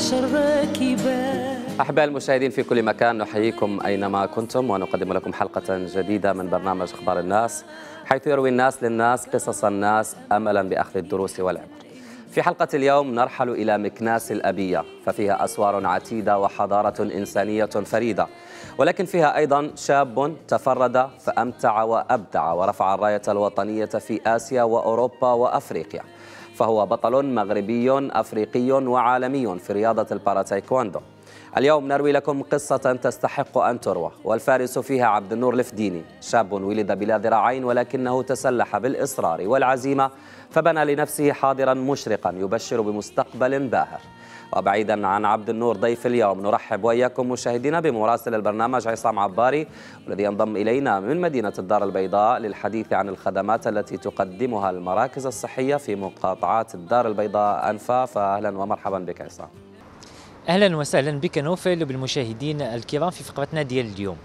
أحبائي أحباء المشاهدين في كل مكان نحييكم أينما كنتم ونقدم لكم حلقة جديدة من برنامج أخبار الناس حيث يروي الناس للناس قصص الناس أملا بأخذ الدروس والعبر في حلقة اليوم نرحل إلى مكناس الأبية ففيها أسوار عتيدة وحضارة إنسانية فريدة ولكن فيها أيضا شاب تفرد فأمتع وأبدع ورفع الراية الوطنية في آسيا وأوروبا وأفريقيا فهو بطل مغربي أفريقي وعالمي في رياضة الباراتايكواندو اليوم نروي لكم قصة تستحق أن تروى والفارس فيها عبد النور الفديني شاب ولد بلا ذراعين ولكنه تسلح بالإصرار والعزيمة فبنى لنفسه حاضرا مشرقا يبشر بمستقبل باهر وبعيدا عن عبد النور ضيف اليوم نرحب وإياكم مشاهدينا بمراسل البرنامج عصام عباري والذي ينضم إلينا من مدينة الدار البيضاء للحديث عن الخدمات التي تقدمها المراكز الصحية في مقاطعات الدار البيضاء أنفا فأهلا ومرحبا بك عصام أهلا وسهلا بك نوفل وبالمشاهدين الكرام في فقرتنا ديال اليوم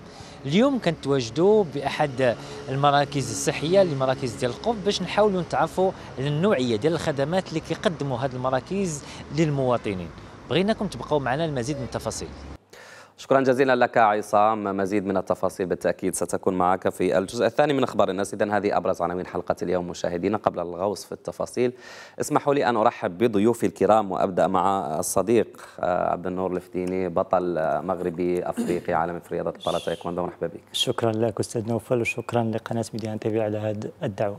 اليوم كنتواجدوا باحد المراكز الصحيه اللي مراكز ديال القف باش نحاولوا نتعرفوا على النوعيه ديال الخدمات اللي كيقدموا هاد المراكز للمواطنين بغيناكم تبقاو معنا المزيد من التفاصيل شكرا جزيلا لك عصام مزيد من التفاصيل بالتأكيد ستكون معك في الجزء الثاني من أخبار الناس إذا هذه أبرز عناوين حلقة اليوم مشاهدينا قبل الغوص في التفاصيل اسمحوا لي أن أرحب بضيوفي الكرام وأبدأ مع الصديق آه، عبد النور الفديني بطل مغربي أفريقي عالمي في رياضة الباراتايكوندو مرحبا بك شكرا لك أستاذ نوفل وشكرا لقناة ميديان تيفي على هذه الدعوة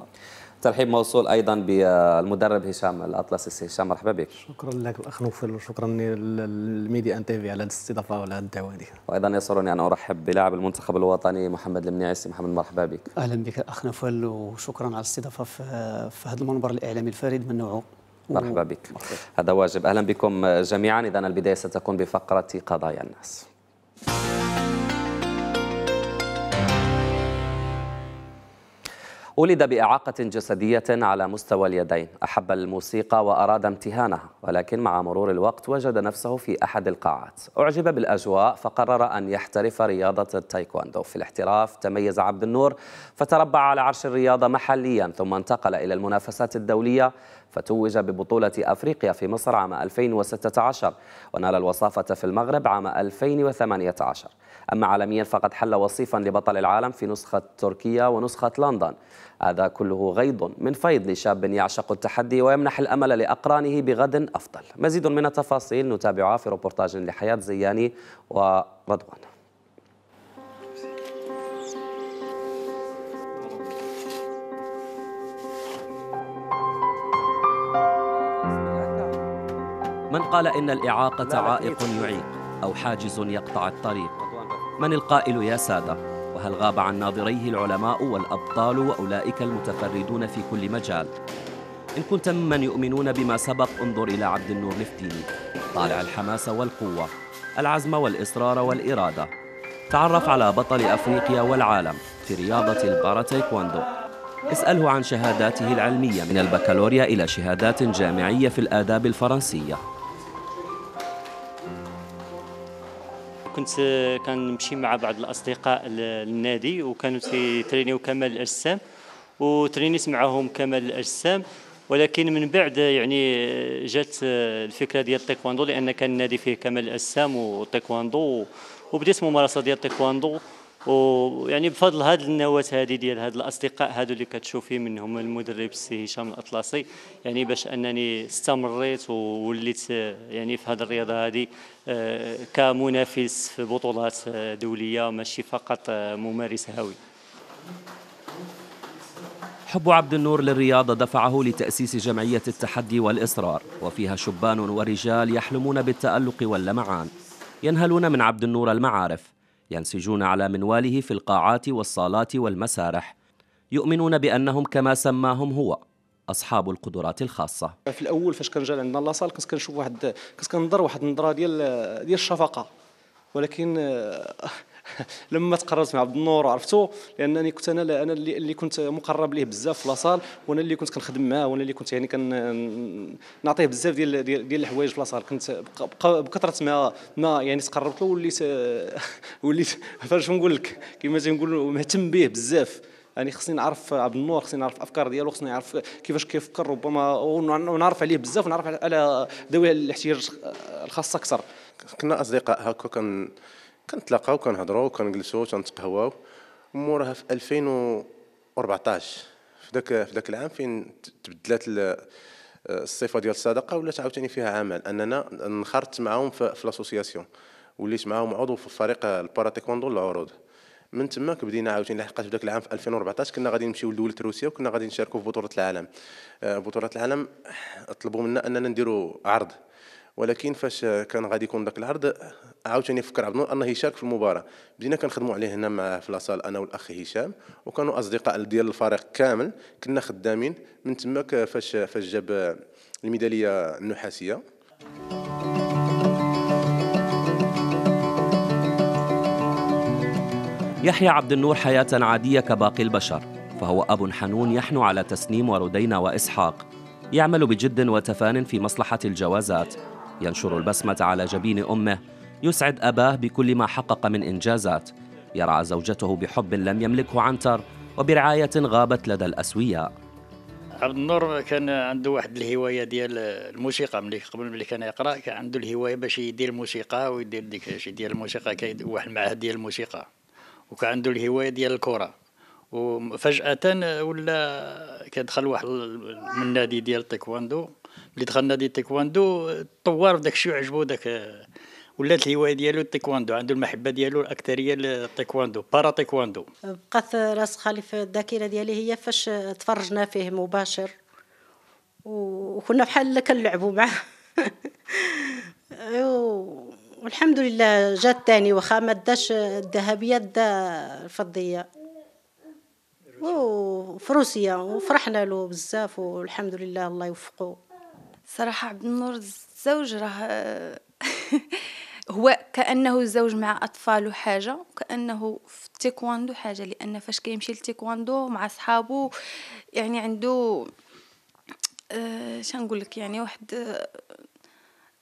ترحيب موصول ايضا بالمدرب هشام الاطلس هشام مرحبا بك شكرا لك الاخ نوفل وشكرا للميديا ان تي في على الاستضافه وعلى الدعوه هذه وايضا يسرني ان ارحب بلاعب المنتخب الوطني محمد المنيعسي محمد مرحبا بك اهلا بك اخ نوفل وشكرا على الاستضافه في هذا المنبر الاعلامي الفريد من نوعه مرحبا بك هذا واجب اهلا بكم جميعا اذا البدايه ستكون بفقره قضايا الناس ولد بإعاقة جسدية على مستوى اليدين أحب الموسيقى وأراد امتهانها ولكن مع مرور الوقت وجد نفسه في أحد القاعات أعجب بالأجواء فقرر أن يحترف رياضة التايكواندو في الاحتراف تميز عبد النور فتربع على عرش الرياضة محليا ثم انتقل إلى المنافسات الدولية فتوج ببطولة أفريقيا في مصر عام 2016 ونال الوصافة في المغرب عام 2018 أما عالميا فقد حل وصيفا لبطل العالم في نسخة تركيا ونسخة لندن هذا كله غيض من فيض لشاب يعشق التحدي ويمنح الأمل لأقرانه بغد أفضل مزيد من التفاصيل نتابعها في روبورتاج لحياة زياني ورضوان من قال إن الإعاقة عائق يعيق أو حاجز يقطع الطريق من القائل يا سادة وهل غاب عن ناظريه العلماء والأبطال وأولئك المتفردون في كل مجال إن كنت ممن يؤمنون بما سبق انظر إلى عبد النور لفتيني طالع الحماس والقوة العزم والإصرار والإرادة تعرف على بطل أفريقيا والعالم في رياضة الباراتايكواندو اسأله عن شهاداته العلمية من البكالوريا إلى شهادات جامعية في الآداب الفرنسية كنت كنمشي مع بعض الاصدقاء للنادي وكانوا تيترينيو كمال الاجسام وترينيت معهم كمال الاجسام ولكن من بعد يعني جات الفكره ديال التايكواندو لان كان النادي فيه كمال الاجسام والتايكواندو وبديت ممارسه ديال التايكواندو ويعني بفضل هاد النواه هذه ديال هاد الاصدقاء هادو اللي كتشوفي منهم المدرب السي هشام الاطلسي يعني باش انني استمريت ووليت يعني في هاد الرياضه هذه آه، كمنافس في بطولات آه، دوليه ماشي فقط آه، ممارس هاوي حب عبد النور للرياضة دفعه لتأسيس جمعية التحدي والإصرار وفيها شبان ورجال يحلمون بالتألق واللمعان ينهلون من عبد النور المعارف ينسجون على منواله في القاعات والصالات والمسارح يؤمنون بأنهم كما سماهم هو اصحاب القدرات الخاصه في الاول فاش كان جا عندنا لاصال كنت كنشوف واحد كنت كنظر واحد النظره ديال ديال الشفقه ولكن لما تقررت مع عبد النور عرفتو لانني كنت انا انا اللي كنت مقرب ليه بزاف في لاصال وانا اللي كنت كنخدم معاه وانا اللي كنت يعني كن نعطيه بزاف ديال ديال, ديال الحوايج في لاصال كنت بكثره ما ما يعني تقربت له وليت وليت فاش نقول لك كما تنقول مهتم به بزاف يعني خصني نعرف عبد النور خصني نعرف الافكار ديالو خصني نعرف كيفاش كيفكر ربما ونعرف عليه بزاف ونعرف على ذوي الاحتياج الخاصه اكثر كنا اصدقاء هكا كان كنتلاقاو كنهضروا كنجلسوا كنتقهواو موراها في 2014 في ذاك في ذاك العام فين تبدلات الصفه ديال الصدقه ولات عاوتاني فيها عمل اننا انخرطت معاهم في لاسوسياسيون وليت معاهم عضو في فريق الباراتيكوندو العروض من تماك بدينا عاوتاني لحقات في ذاك العام في 2014 كنا غادي نمشيو لدولة روسيا وكنا غادي نشاركوا في بطولة العالم آه، بطولة العالم طلبوا منا اننا نديروا عرض ولكن فاش كان غادي يكون ذاك العرض عاوتاني فكر عبد النور انه يشارك في المباراه بدينا كنخدموا عليه هنا مع في لاصال انا والاخ هشام وكانوا اصدقاء ديال الفريق كامل كنا خدامين من تماك فاش فاش جاب الميداليه النحاسيه يحيى عبد النور حياة عادية كباقي البشر فهو أب حنون يحنو على تسنيم وردينا وإسحاق يعمل بجد وتفان في مصلحة الجوازات ينشر البسمة على جبين أمه يسعد أباه بكل ما حقق من إنجازات يرعى زوجته بحب لم يملكه عنتر وبرعاية غابت لدى الأسوياء عبد النور كان عنده واحد الهوايه ديال الموسيقى ملي قبل ملي كان يقرا كان عنده الهوايه باش يدير الموسيقى ويدير ديك شي ديال الموسيقى كاين واحد المعهد ديال الموسيقى وكان عنده الهوايه ديال الكره وفجاه ولا كدخل واحد من النادي ديال التايكواندو اللي دخل نادي التايكواندو طوار داك الشيء وعجبو داك آه، ولات الهوايه ديالو التايكواندو عنده المحبه ديالو الاكثريه للتايكواندو بارا تايكواندو آه، بقات راسخه لي في الذاكره ديالي هي فاش تفرجنا فيه مباشر وكنا بحال كنلعبوا معاه والحمد لله جات تاني واخا ما داش الذهبيه دا الفضيه وفي روسيا وفرحنا له بزاف والحمد لله الله يوفقه صراحة عبد النور الزوج راه هو كانه زوج مع اطفاله حاجه وكانه في التيكواندو حاجه لان فاش كيمشي للتيكواندو مع صحابه يعني عنده آه شنقول لك يعني واحد آه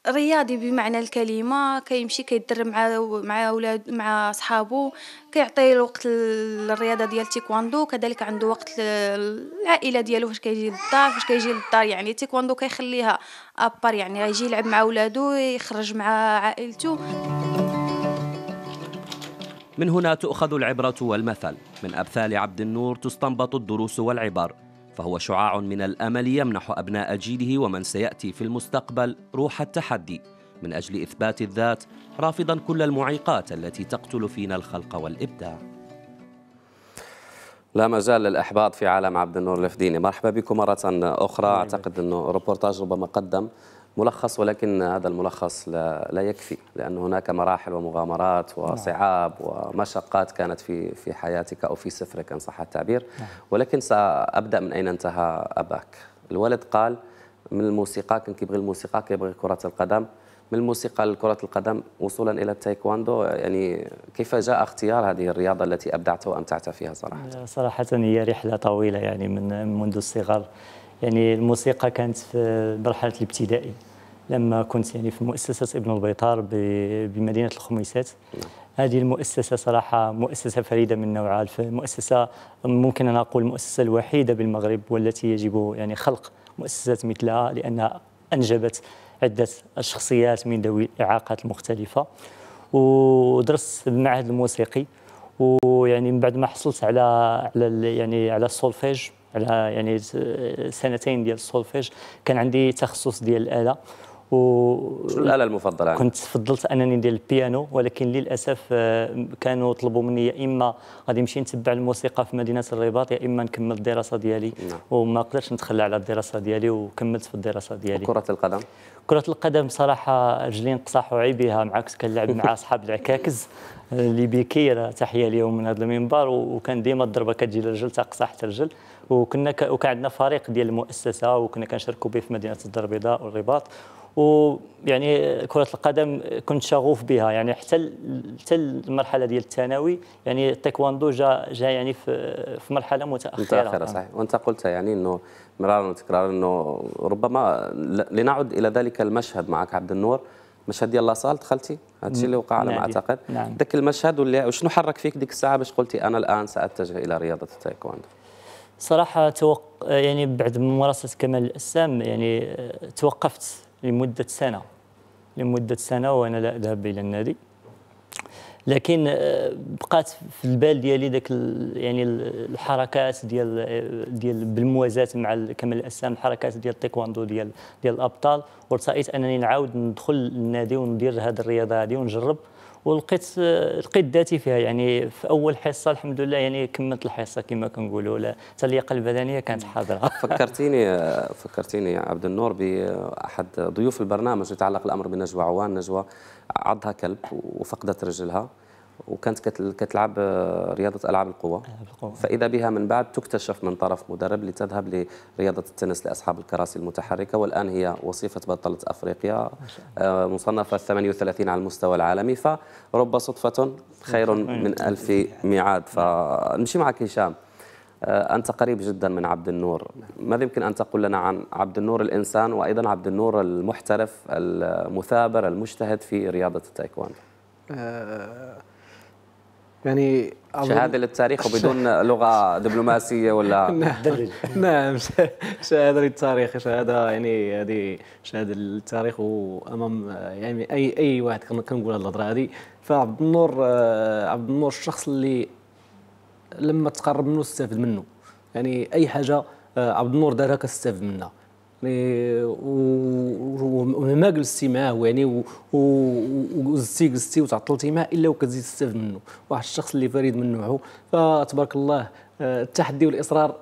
رياضي بمعنى الكلمه كيمشي كيدرب مع مع اولاد مع صحابو كيعطي الوقت للرياضه ديال التيكواندو كذلك عنده وقت للعائلة ديالو فاش كيجي للدار فاش كيجي للدار يعني التيكواندو كيخليها ابار يعني يجي يلعب مع ولادو يخرج مع عائلته من هنا تؤخذ العبره والمثل من ابثال عبد النور تستنبط الدروس والعبر فهو شعاع من الامل يمنح ابناء جيله ومن سياتي في المستقبل روح التحدي من اجل اثبات الذات رافضا كل المعيقات التي تقتل فينا الخلق والابداع. لا مجال للاحباط في عالم عبد النور الفديني، مرحبا بكم مره اخرى اعتقد انه ريبورتاج ربما قدم ملخص ولكن هذا الملخص لا, لا يكفي لأن هناك مراحل ومغامرات نعم. وصعاب ومشقات كانت في في حياتك أو في سفرك إن صح التعبير نعم. ولكن سأبدأ من أين انتهى أباك الولد قال من الموسيقى كان كيبغي الموسيقى كيبغي كرة القدم من الموسيقى لكرة القدم وصولا إلى التايكواندو يعني كيف جاء اختيار هذه الرياضة التي أبدعت وأمتعت فيها صراحة؟ صراحة هي رحلة طويلة يعني من منذ الصغر يعني الموسيقى كانت في مرحله الابتدائي لما كنت يعني في مؤسسه ابن البيطار بمدينه الخميسات نعم. هذه المؤسسة صراحة مؤسسة فريدة من نوعها مؤسسة ممكن أن أقول المؤسسة الوحيدة بالمغرب والتي يجب يعني خلق مؤسسات مثلها لأنها أنجبت عدة شخصيات من ذوي الإعاقات المختلفة ودرست المعهد الموسيقي ويعني من بعد ما حصلت على على يعني على السولفيج على يعني سنتين ديال السولفيج كان عندي تخصص ديال الاله و شنو الاله المفضله يعني؟ كنت فضلت انني ندير البيانو ولكن للاسف آه، كانوا طلبوا مني يا اما غادي نمشي نتبع الموسيقى في مدينه الرباط يا اما نكمل الدراسه ديالي نعم. وما قدرتش نتخلى على الدراسه ديالي وكملت في الدراسه ديالي كره القدم كرة القدم صراحة رجلين نقصح وعيبيها معاك كنلعب مع أصحاب العكاكز اللي راه تحيه اليوم من هذا المنبر وكان ديما الضربه كتجي للرجل تقصى حتى الرجل وكنا ك... وكان عندنا فريق ديال المؤسسه وكنا كنشاركوا به في مدينه الدار البيضاء والرباط ويعني كره القدم كنت شغوف بها يعني حتى حتى المرحله ديال الثانوي يعني التايكواندو جا جا يعني في, في مرحله متاخره متاخره صحيح وانت قلت يعني انه مرارا وتكرارا انه ربما لنعد الى ذلك المشهد معك عبد النور مشهد ديال لاصال دخلتي هذا الشيء اللي وقع على ما نعم، اعتقد نعم. ذاك المشهد ولا شنو حرك فيك ديك الساعه باش قلتي انا الان ساتجه الى رياضه التايكوندو صراحه توق... يعني بعد ممارسه كمال الاجسام يعني آه، توقفت لمده سنه لمده سنه وانا لا اذهب الى النادي لكن آه، بقات في البال ديالي داك يعني الحركات ديال آه، ديال بالموازاه مع كمال الاجسام الحركات ديال التايكواندو ديال ديال الابطال وارتأيت انني نعاود ندخل للنادي وندير هذه الرياضه هذه ونجرب ولقيت آه، لقيت ذاتي فيها يعني في اول حصه الحمد لله يعني كملت الحصه كما كنقولوا حتى اللياقه البدنيه كانت حاضره فكرتيني فكرتيني عبد النور باحد ضيوف البرنامج يتعلق الامر بنجوى عوان نجوى عضها كلب وفقدت رجلها وكانت كتلعب آه، رياضه العاب القوه فاذا بها من بعد تكتشف من طرف مدرب لتذهب لرياضه التنس لاصحاب الكراسي المتحركه والان هي وصيفه بطله افريقيا آه، مصنفه 38 على المستوى العالمي فرب صدفه خير من الف ميعاد فنمشي معك هشام آه، أنت قريب جدا من عبد النور ماذا يمكن أن تقول لنا عن عبد النور الإنسان وأيضا عبد النور المحترف المثابر المجتهد في رياضة التايكواندو آه، يعني شهاده للتاريخ وبدون لغه دبلوماسيه ولا نعم, نعم. شهاده للتاريخ شهاده يعني هذه شهاده للتاريخ وامام يعني اي اي واحد كنقول هذه الهضره هذه فعبد النور آه، عبد النور الشخص اللي لما تقرب منه استفد منه يعني اي حاجه آه، عبد النور دارها كتستافد منها يعني وما جلستي معاه يعني وزدتي جلستي وتعطلتي معاه الا وكتزيد تستافد منه واحد الشخص اللي فريد من نوعه فتبارك الله آه، التحدي والاصرار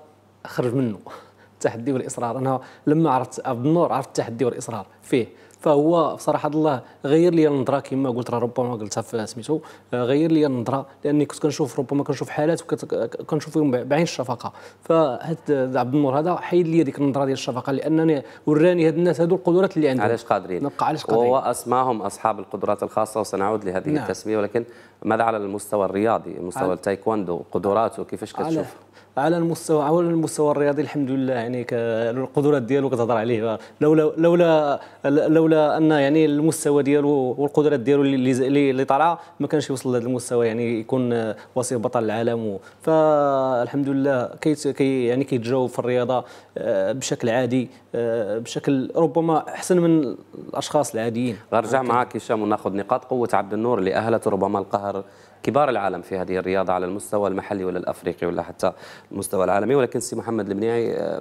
خرج منه التحدي والاصرار انا لما عرفت عبد النور عرفت التحدي والاصرار فيه فهو بصراحه الله غير لي النظره كما قلت راه ربما قلتها في سميتو آه، غير لي النظره لاني كنت كنشوف ربما كنشوف حالات وكنشوف فيهم بعين الشفقه فهاد عبد النور هذا حيد لي ديك النظره ديال الشفقه لانني وراني هاد الناس هادو القدرات اللي عندهم علاش قادرين نبقى علاش قادرين اسماهم اصحاب القدرات الخاصه وسنعود لهذه نعم. التسميه ولكن ماذا على المستوى الرياضي مستوى التايكوندو قدراته كيفاش كتشوف على المستوى على المستوى الرياضي الحمد لله يعني القدرات ديالو كتهضر عليه لولا لولا لولا ان يعني المستوى ديالو والقدرات ديالو اللي اللي طالعه ما كانش يوصل لهذا المستوى يعني يكون وصيف بطل العالم فالحمد لله كي يعني كيتجاوب في الرياضه آه، بشكل عادي آه، بشكل ربما احسن من الاشخاص العاديين غنرجع معك هشام وناخذ نقاط قوه عبد النور اللي اهلته ربما القهر كبار العالم في هذه الرياضة على المستوى المحلي ولا الأفريقي ولا حتى المستوى العالمي ولكن سي محمد المنيعي آه،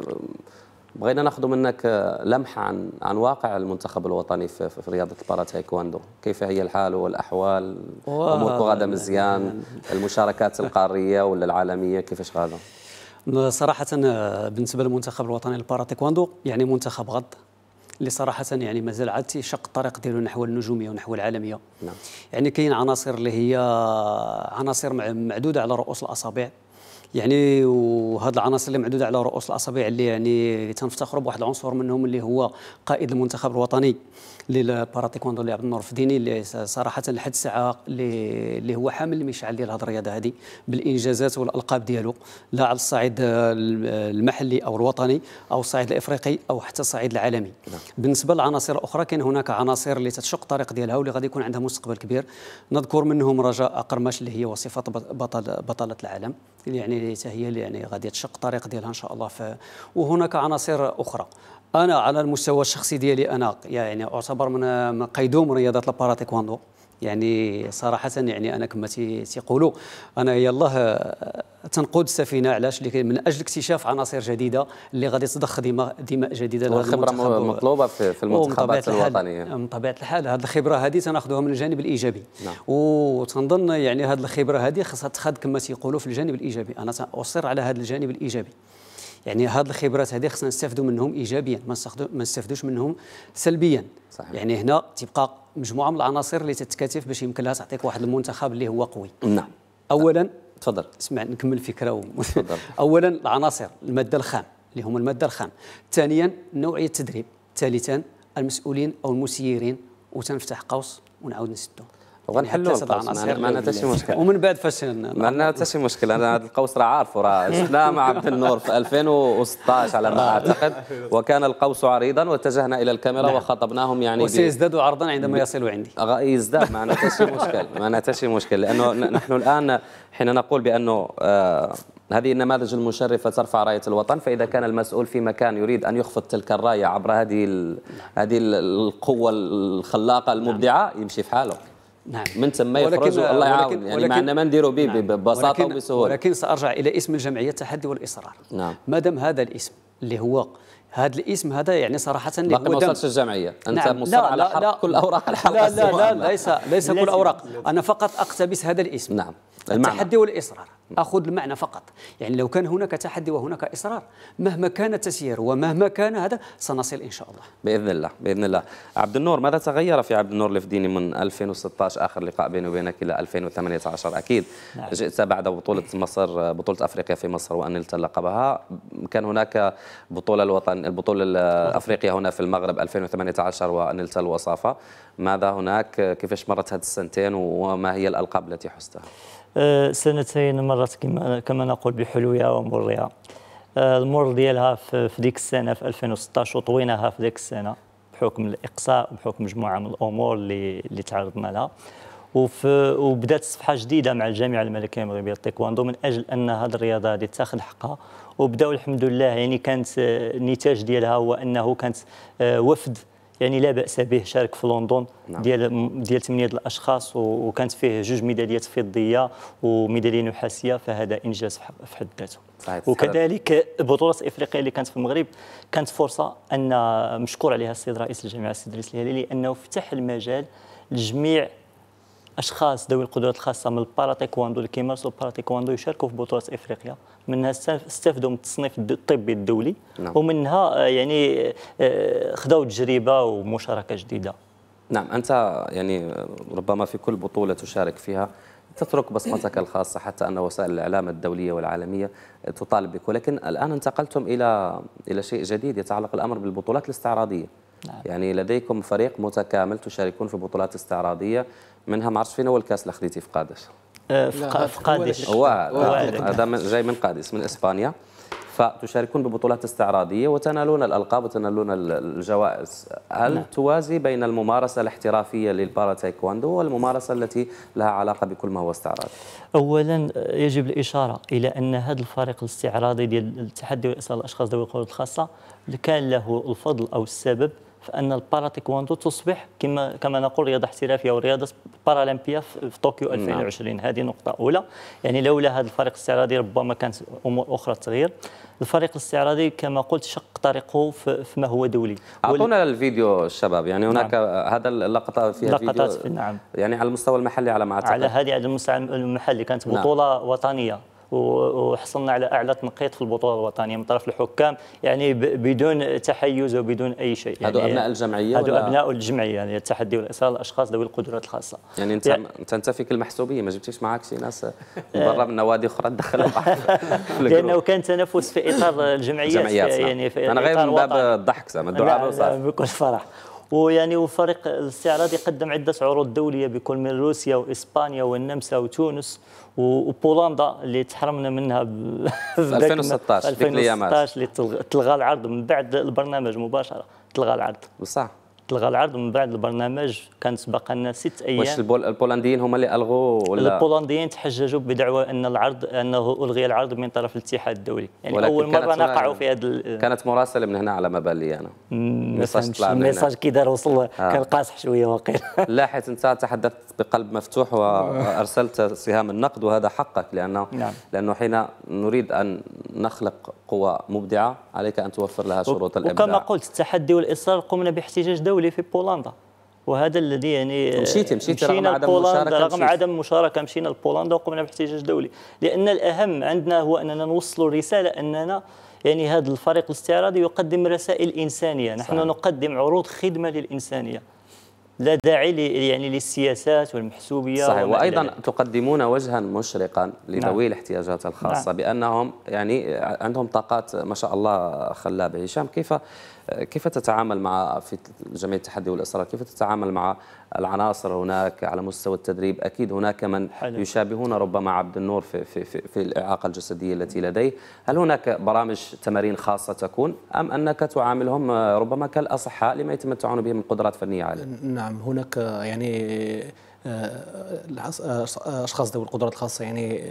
بغينا ناخذ منك آه، لمحة عن عن واقع المنتخب الوطني في, في رياضة البارا تايكواندو كيف هي الحال والأحوال أموركم غادة مزيان المشاركات القارية ولا العالمية كيفاش غادة صراحة آه، بالنسبة للمنتخب الوطني للبارا تايكواندو يعني منتخب غض اللي صراحه يعني مازال عاد شق الطريق ديالو نحو النجوميه ونحو العالميه نعم. يعني كاين عناصر اللي هي عناصر معدوده على رؤوس الاصابع يعني وهاد العناصر اللي معدوده على رؤوس الاصابع اللي يعني تنفتخروا بواحد العنصر منهم اللي هو قائد المنتخب الوطني للباراتيكوندو اللي عبد النور فديني اللي صراحه لحد الساعه اللي هو حامل المشعل ديال هذه الرياضه هذه بالانجازات والالقاب ديالو لا على الصعيد المحلي او الوطني او الصعيد الافريقي او حتى الصعيد العالمي لا. نعم. بالنسبه للعناصر الاخرى كاين هناك عناصر اللي تتشق الطريق ديالها واللي غادي يكون عندها مستقبل كبير نذكر منهم رجاء اقرمش اللي هي وصفه بطل بطله العالم يعني هي يعني غادي تشق الطريق ديالها ان شاء الله وهناك عناصر اخرى انا على المستوى الشخصي ديالي انا يعني اعتبر من قيدوم رياضه الباراتيكواندو يعني صراحه يعني انا كما تيقولوا انا يلاه تنقود السفينه علاش من اجل اكتشاف عناصر جديده اللي غادي تضخ دماء دماء جديده والخبره مطلوبه في المنتخبات الوطنيه من طبيعه الحال هذه الخبره هذه تناخذها من الجانب الايجابي نعم. وتنظن يعني هذه الخبره هذه خاصها تخد كما تيقولوا في الجانب الايجابي انا ساصر على هذا الجانب الايجابي يعني هاد الخبرات هذه خصنا نستافدوا منهم ايجابيا ما ما نستافدوش منهم سلبيا صحيح. يعني هنا تبقى مجموعه من العناصر اللي تتكاتف باش يمكن لها تعطيك واحد المنتخب اللي هو قوي نعم اولا تفضل اسمع نكمل الفكره تفضل اولا العناصر الماده الخام اللي هما الماده الخام ثانيا نوعيه التدريب ثالثا المسؤولين او المسيرين وتنفتح قوس ونعاود نسدو وغنحلوا القاصنه ما عندنا حتى شي مشكل ومن بعد فاش ما عندنا حتى شي مشكل انا هذا القوس راه عارفه راه شفنا مع عبد النور في 2016 على ما آه. اعتقد وكان القوس عريضا واتجهنا الى الكاميرا نعم. وخاطبناهم يعني وسيزداد عرضا عندما يصل عندي آه، يزداد ما عندنا حتى شي مشكل ما عندنا حتى شي مشكل لانه نحن الان حين نقول بانه آه هذه النماذج المشرفة ترفع راية الوطن فإذا كان المسؤول في مكان يريد أن يخفض تلك الراية عبر هذه هذه القوة الخلاقة المبدعة يمشي في حاله نعم من تما يخرج الله يعاون يعني ما معنا ما نديروا به نعم ببساطه ولكن وبسهوله ولكن سارجع الى اسم الجمعيه التحدي والاصرار نعم ما دام هذا الاسم اللي هو هذا الاسم هذا يعني صراحه اللي هو ما وصلتش الجمعيه انت نعم. مصر على لا لا كل اوراق الحلقه لا لا, لا, لا ليس ليس كل اوراق انا فقط اقتبس هذا الاسم نعم التحدي والاصرار اخذ المعنى فقط يعني لو كان هناك تحدي وهناك اصرار مهما كان التسيير ومهما كان هذا سنصل ان شاء الله باذن الله باذن الله عبد النور ماذا تغير في عبد النور الفديني من 2016 اخر لقاء بيني وبينك الى 2018 اكيد نعم. جئت بعد بطوله مصر بطوله افريقيا في مصر وانلت لقبها كان هناك بطوله الوطن البطوله الافريقيه هنا في المغرب 2018 وانلت الوصافه ماذا هناك كيفاش مرت هذه السنتين وما هي الالقاب التي حزتها سنتين مرت كما نقول بحلوها ومرها آه، المر ديالها في ديك السنه في 2016 وطويناها في ديك السنه بحكم الاقصاء بحكم مجموعه من الامور اللي اللي تعرضنا لها وفي وبدات صفحه جديده مع الجامعه الملكيه المغربيه للتايكواندو من اجل ان هذه الرياضه هذه تاخذ حقها وبداوا الحمد لله يعني كانت النتاج آه، ديالها هو انه كانت آه، وفد يعني لا باس به شارك في لندن نعم. ديال ديال ثمانيه الاشخاص وكانت فيه جوج ميداليات فضيه وميداليه نحاسيه فهذا انجاز في حد ذاته وكذلك بطوله افريقيا اللي كانت في المغرب كانت فرصه ان مشكور عليها السيد رئيس الجامعه السيد رئيس الهلالي لانه فتح المجال لجميع اشخاص ذوي القدرات الخاصه من الباراتيكواندو اللي كيمارسوا الباراتيكواندو يشاركوا في بطولات افريقيا منها استفدوا من التصنيف الطبي الدولي نعم. ومنها آه، يعني آه، خذوا تجربه ومشاركه جديده نعم انت يعني ربما في كل بطوله تشارك فيها تترك بصمتك الخاصه حتى ان وسائل الاعلام الدوليه والعالميه تطالب بك ولكن الان انتقلتم الى الى شيء جديد يتعلق الامر بالبطولات الاستعراضيه نعم. يعني لديكم فريق متكامل تشاركون في بطولات استعراضيه منها ما عرفتش فين هو الكاس اللي خديتي في قادش آه، في قادش هو هذا جاي من قادش من اسبانيا فتشاركون ببطولات استعراضيه وتنالون الالقاب وتنالون الجوائز هل نعم. توازي بين الممارسه الاحترافيه للبارا تايكواندو والممارسه التي لها علاقه بكل ما هو استعراضي اولا يجب الاشاره الى ان هذا الفريق الاستعراضي ديال التحدي الدولي الاشخاص ذوي القدرات الخاصه كان له الفضل او السبب فان البارا تيكواندو تصبح كما كما نقول رياضه احترافيه ورياضه بارالمبيا في طوكيو 2020 نعم. هذه نقطه اولى يعني لولا هذا الفريق الاستعراضي ربما كانت امور اخرى تغير الفريق الاستعراضي كما قلت شق طريقه فيما هو دولي اعطونا وال... الفيديو الشباب يعني هناك نعم. هذا اللقطه فيها لقطات في نعم يعني على المستوى المحلي على ما اعتقد على هذه على المستوى المحلي كانت نعم. بطوله نعم. وطنيه وحصلنا على اعلى تنقيط في البطوله الوطنيه من طرف الحكام يعني بدون تحيز وبدون اي شيء يعني هذو ابناء الجمعيه هذو ابناء الجمعيه يعني التحدي والاصرار الاشخاص ذوي القدرات الخاصه يعني انت يعني فيك المحسوبيه ما جبتيش معك شي ناس من برا من نوادي اخرى تدخلوا لانه كان تنافس في اطار الجمعيات, الجمعيات نعم. يعني في انا غير من باب الضحك زعما الدعاء بالصراحه بكل فرح ويعني وفريق الاستعراض يقدم عده عروض دوليه بكل من روسيا واسبانيا والنمسا وتونس وبولندا اللي تحرمنا منها ب... في 2016 في 2016 اللي تلغى العرض من بعد البرنامج مباشره تلغى العرض بصح تلغى العرض من بعد البرنامج كان سبق لنا ست ايام واش البولنديين هما اللي الغوا ولا البولنديين تحججوا بدعوى ان العرض انه الغي العرض من طرف الاتحاد الدولي يعني اول مره نقعوا في هذا كانت مراسله من هنا على ما بان لي انا ميساج طلع من الميساج كي دار وصل آه. كان قاصح شويه وقيل لا حيت انت تحدثت بقلب مفتوح وارسلت سهام النقد وهذا حقك لانه نعم. لانه حين نريد ان نخلق قوى مبدعه عليك ان توفر لها شروط الابداع وكما قلت التحدي والاصرار قمنا باحتجاج دولي الدولي في بولندا وهذا الذي يعني مشيتي مشيتي رغم عدم المشاركه رغم مشيت. عدم المشاركه مشينا لبولندا وقمنا باحتجاج دولي لان الاهم عندنا هو اننا نوصلوا رساله اننا يعني هذا الفريق الاستعراضي يقدم رسائل انسانيه نحن صحيح. نقدم عروض خدمه للانسانيه لا داعي يعني للسياسات والمحسوبيه صحيح وايضا يعني. تقدمون وجها مشرقا لذوي نعم. الاحتياجات الخاصه نعم. بانهم يعني عندهم طاقات ما شاء الله خلابه هشام كيف كيف تتعامل مع في جميع التحدي والإصرار كيف تتعامل مع العناصر هناك على مستوى التدريب أكيد هناك من حلو. يشابهون ربما عبد النور في, في, في, في الإعاقة الجسدية التي لديه هل هناك برامج تمارين خاصة تكون أم أنك تعاملهم ربما كالأصحاء لما يتمتعون به من قدرات فنية عالية نعم هناك يعني آه، آه، اشخاص ذوي القدرات الخاصه يعني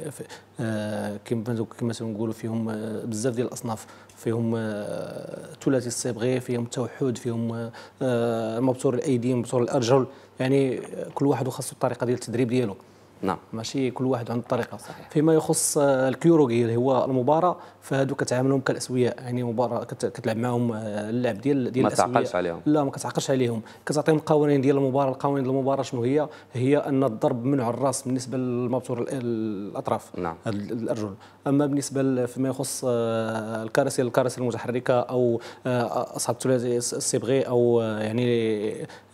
آه، كما كما نقولوا فيهم بزاف ديال الاصناف فيهم آه، ثلاثي الصبغي فيهم التوحد فيهم آه، آه، مبتور الايدي مبتور الارجل يعني كل واحد وخاصه الطريقه ديال التدريب ديالو نعم ماشي كل واحد عنده طريقه صحيح. فيما يخص الكيوروغي اللي هو المباراه فهادو كتعاملهم كالاسوياء يعني مباراه كتلعب معاهم آه، اللعب ديال ديال الاسوياء ما تعقلش عليهم لا ما كتعقلش عليهم كتعطيهم القوانين ديال المباراه القوانين ديال المباراه شنو هي هي ان الضرب منع الراس بالنسبه للمبتور الاطراف نعم الارجل اما بالنسبه فيما يخص آه، الكراسي الكراسي المتحركه او آه، اصحاب الثلاثي الصبغي او يعني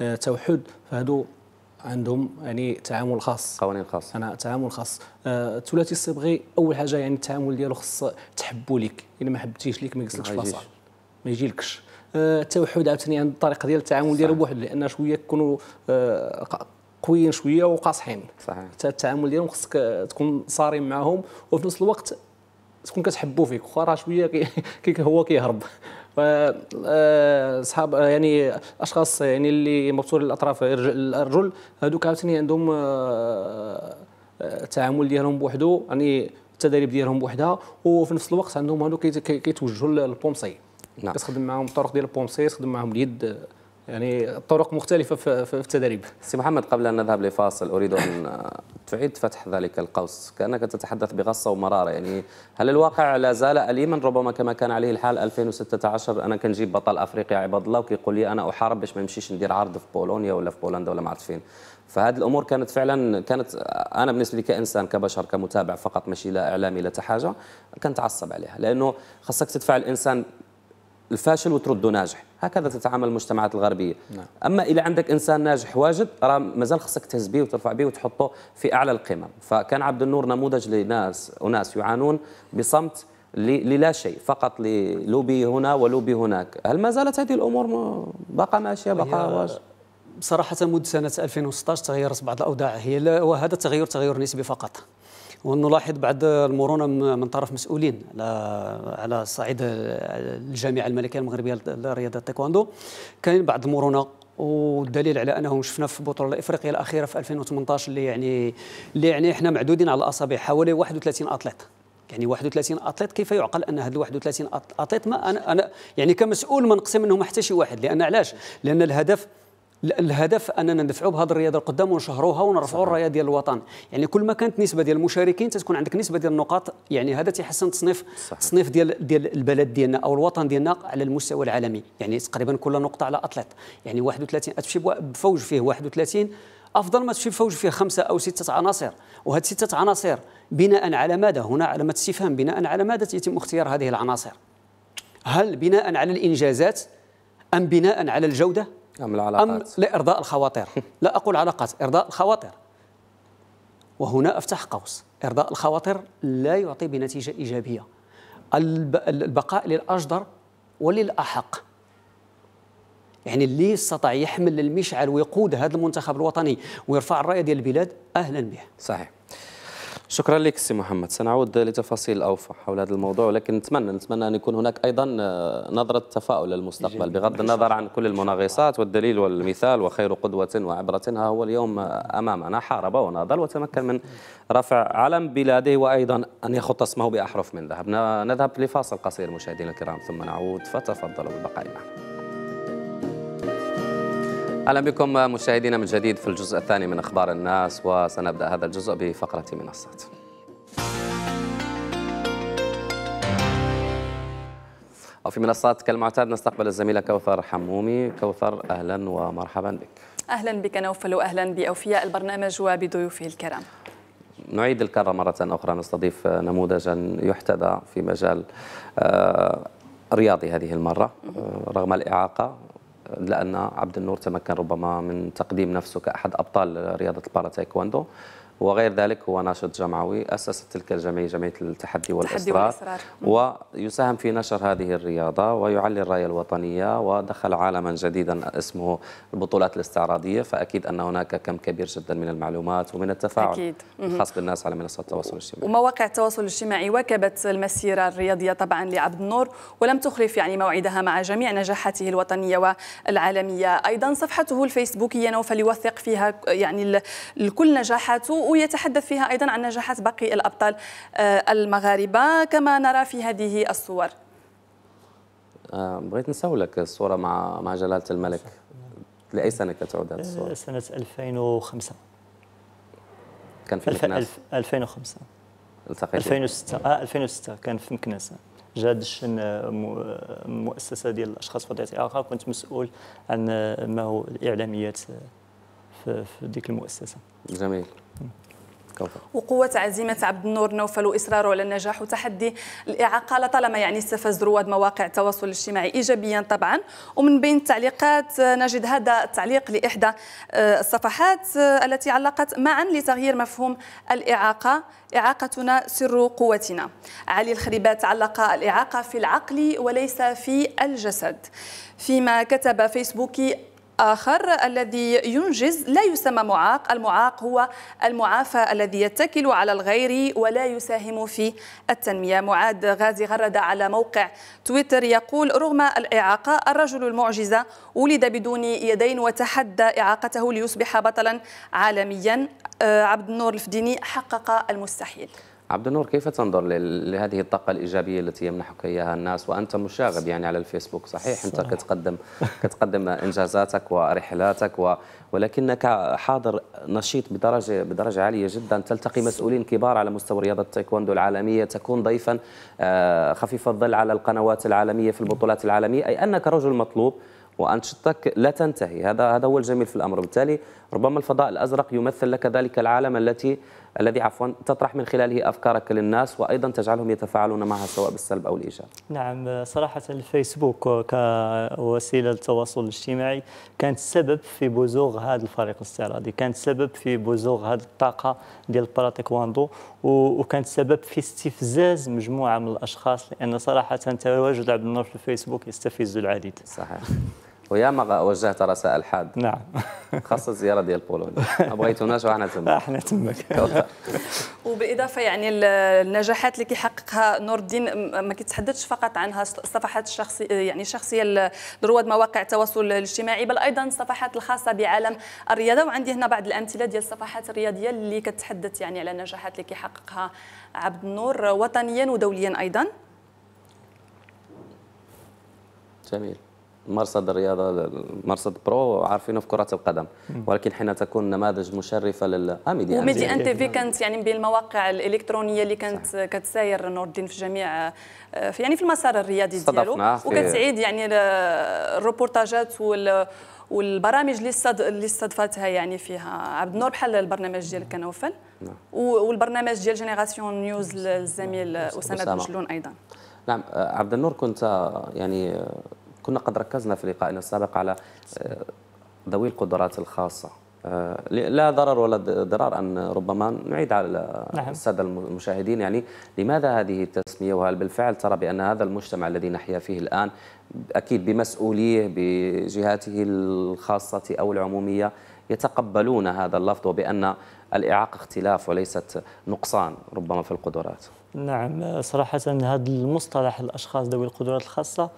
التوحد فهادو عندهم يعني تعامل خاص قوانين خاص انا تعامل خاص الثلاثي آه الصبغي اول حاجه يعني التعامل ديالو خص تحبوا ليك الا ما حبيتيش ليك ما يجلسلكش في ما يجيلكش آه، التوحد عاوتاني عند الطريقه ديال التعامل ديالو بوحد لان شويه كيكونوا آه قويين شويه وقاصحين صحيح حتى التعامل ديالهم خصك تكون صارم معاهم وفي نفس الوقت تكون كتحبوا فيك واخا راه شويه كي هو كيهرب اصحاب آه، آه، يعني اشخاص يعني اللي مبصور الاطراف الرجل هذوك عاوتاني عندهم آه، التعامل ديالهم بوحدو يعني التدريب ديالهم بوحدها وفي نفس الوقت عندهم هذوك كيتوجهوا للبومسي نعم كتخدم معاهم الطرق ديال البومسي تخدم معاهم اليد يعني طرق مختلفة في التدريب سي محمد قبل أن نذهب لفاصل أريد أن تعيد فتح ذلك القوس كأنك تتحدث بغصة ومرارة يعني هل الواقع لا زال أليما ربما كما كان عليه الحال 2016 أنا كنجيب بطل أفريقيا عباد الله وكيقول لي أنا أحارب باش ما نمشيش ندير عرض في بولونيا ولا في بولندا ولا ما عرفت فين فهذه الامور كانت فعلا كانت انا بالنسبه لي كانسان كبشر كمتابع فقط ماشي لا اعلامي لا حاجه كنتعصب عليها لانه خاصك تدفع الانسان الفاشل وترده ناجح هكذا تتعامل المجتمعات الغربيه نعم. اما اذا عندك انسان ناجح واجد راه مازال خصك تهز به وترفع به وتحطه في اعلى القمم فكان عبد النور نموذج لناس اناس يعانون بصمت للا شيء فقط للوبي هنا ولوبي هناك هل ما زالت هذه الامور بقى ماشيه بقى واجد صراحة منذ سنة 2016 تغيرت بعض الأوضاع هي وهذا التغير تغير نسبي فقط ونلاحظ بعض المرونه من طرف مسؤولين على على صعيد الجامعه الملكيه المغربيه لرياضه التايكواندو كاين بعض المرونه والدليل على انهم شفنا في البطوله الافريقيه الاخيره في 2018 اللي يعني اللي يعني احنا معدودين على الاصابع حوالي 31 اتليت يعني 31 اتليت كيف يعقل ان هاد 31 اتليت ما انا انا يعني كمسؤول ما نقسم منهم حتى شي واحد لان علاش؟ لان الهدف الهدف اننا ندفعوا بهذه الرياضه لقدام ونشهروها ونرفعوا الرايه ديال الوطن يعني كل ما كانت نسبه ديال المشاركين تتكون عندك نسبه ديال النقاط يعني هذا تيحسن تصنيف تصنيف ديال ديال البلد ديالنا او الوطن ديالنا على المستوى العالمي يعني تقريبا كل نقطه على اطلت يعني 31 تمشي بفوج فيه 31 افضل ما تمشي بفوج فيه خمسه او سته عناصر وهاد سته عناصر بناء على ماذا هنا علامه استفهام بناء على ماذا يتم اختيار هذه العناصر هل بناء على الانجازات ام بناء على الجوده أم العلاقات أم لإرضاء الخواطر لا أقول علاقات إرضاء الخواطر وهنا أفتح قوس إرضاء الخواطر لا يعطي بنتيجة إيجابية البقاء للأجدر وللأحق يعني اللي استطاع يحمل المشعل ويقود هذا المنتخب الوطني ويرفع الرايه ديال البلاد اهلا به صحيح شكرا لك سي محمد سنعود لتفاصيل اوفى حول هذا الموضوع ولكن نتمنى نتمنى ان يكون هناك ايضا آه، نظره تفاؤل للمستقبل بغض النظر عن كل المناغصات والدليل والمثال وخير قدوه وعبره ها هو اليوم آه، امامنا حارب وناضل وتمكن من رفع علم بلاده وايضا ان يخط اسمه باحرف من ذهب نذهب لفاصل قصير مشاهدينا الكرام ثم نعود فتفضلوا بالبقاء معنا اهلا بكم مشاهدينا من جديد في الجزء الثاني من اخبار الناس وسنبدا هذا الجزء بفقره منصات. وفي منصات كالمعتاد نستقبل الزميله كوثر حمومي، كوثر اهلا ومرحبا بك. اهلا بك نوفل واهلا باوفياء البرنامج وبضيوفه الكرام. نعيد الكرة مرة أخرى نستضيف نموذجا يحتذى في مجال آه، رياضي هذه المرة آه، رغم الإعاقة لأن عبد النور تمكن ربما من تقديم نفسه كأحد أبطال رياضة الباراتايكواندو وغير ذلك هو ناشط جمعوي أسست تلك الجمعية جمعية التحدي والإصرار, والإصرار. ويساهم في نشر هذه الرياضة ويعلي الراية الوطنية ودخل عالما جديدا اسمه البطولات الاستعراضية فأكيد أن هناك كم كبير جدا من المعلومات ومن التفاعل أكيد. الخاص بالناس على منصات التواصل الاجتماعي ومواقع التواصل الاجتماعي واكبت المسيرة الرياضية طبعا لعبد النور ولم تخلف يعني موعدها مع جميع نجاحاته الوطنية والعالمية أيضا صفحته الفيسبوكية نوفل يوثق فيها يعني كل نجاحاته ويتحدث فيها أيضا عن نجاحات باقي الأبطال آه، المغاربة كما نرى في هذه الصور آه، بغيت نسولك الصورة مع مع جلالة الملك لأي سنة كتعود هذه الصورة؟ آه، سنة 2005 كان في مكناس 2005 التقيت 2006 اه 2006 كان في مكناس جا دشن مؤسسه ديال الاشخاص في وضعيه اخر كنت مسؤول عن ما هو الاعلاميات في ديك المؤسسه جميل وقوة عزيمة عبد النور نوفل وإصراره على النجاح وتحدي الإعاقة لطالما يعني استفز رواد مواقع التواصل الاجتماعي إيجابيا طبعا ومن بين التعليقات نجد هذا التعليق لإحدى آه، الصفحات آه، التي علقت معا لتغيير مفهوم الإعاقة إعاقتنا سر قوتنا علي الخريبات علق الإعاقة في العقل وليس في الجسد فيما كتب فيسبوكي آخر الذي ينجز لا يسمى معاق المعاق هو المعافى الذي يتكل على الغير ولا يساهم في التنمية معاد غازي غرد على موقع تويتر يقول رغم الإعاقة الرجل المعجزة ولد بدون يدين وتحدى إعاقته ليصبح بطلا عالميا آه، عبد النور الفديني حقق المستحيل عبد النور كيف تنظر لهذه الطاقة الإيجابية التي يمنحك إياها الناس وأنت مشاغب يعني على الفيسبوك صحيح أنت كتقدم كتقدم إنجازاتك ورحلاتك و ولكنك حاضر نشيط بدرجة بدرجة عالية جدا تلتقي مسؤولين كبار على مستوى رياضة التايكوندو العالمية تكون ضيفا آه، خفيف الظل على القنوات العالمية في البطولات العالمية أي أنك رجل مطلوب وانشطتك لا تنتهي هذا هذا هو الجميل في الامر بالتالي ربما الفضاء الازرق يمثل لك ذلك العالم التي الذي عفوا تطرح من خلاله أفكارك للناس وأيضا تجعلهم يتفاعلون معها سواء بالسلب أو الإيجاب نعم صراحة الفيسبوك كوسيلة للتواصل الاجتماعي كانت سبب في بزوغ هذا الفريق الاستعراضي كانت سبب في بزوغ هذه الطاقة ديال الباراتيكواندو وكانت سبب في استفزاز مجموعة من الأشخاص لأن صراحة تواجد عبد النور في الفيسبوك يستفز العديد صحيح ويا ما وجهت رسائل حاد نعم خاصة الزيارة ديال بولونيا ما بغيتوناش وحنا تما احنا تماك وبالاضافه يعني النجاحات اللي كيحققها نور الدين ما كيتحدثش فقط عنها الصفحات الشخصيه يعني الشخصيه لرواد مواقع التواصل الاجتماعي بل ايضا الصفحات الخاصه بعالم الرياضه وعندي هنا بعض الامثله ديال الصفحات الرياضيه اللي كتحدث يعني على النجاحات اللي كيحققها عبد النور وطنيا ودوليا ايضا جميل مرصد الرياضه مرصد برو عارفينه في كره القدم ولكن حين تكون نماذج مشرفه للاميديا آه، وميدي يعني ان تي يعني في كانت يعني من بين المواقع الالكترونيه اللي كانت كتساير نور الدين في جميع آه، في يعني في المسار الرياضي ديالو وكتعيد يعني الروبورتاجات وال والبرامج اللي صد... اللي استضفتها يعني فيها عبد النور بحال البرنامج ديال نعم. كنوفل نعم. والبرنامج ديال جينيراسيون نيوز نعم. للزميل اسامه بوجلون ايضا نعم آه، عبد النور كنت يعني كنا قد ركزنا في لقائنا السابق على آه، ذوي القدرات الخاصة آه، لا ضرر ولا ضرار أن ربما نعيد على نعم. السادة المشاهدين يعني لماذا هذه التسمية وهل بالفعل ترى بأن هذا المجتمع الذي نحيا فيه الآن أكيد بمسؤوليه بجهاته الخاصة أو العمومية يتقبلون هذا اللفظ وبأن الإعاقة اختلاف وليست نقصان ربما في القدرات نعم صراحة هذا المصطلح الأشخاص ذوي القدرات الخاصة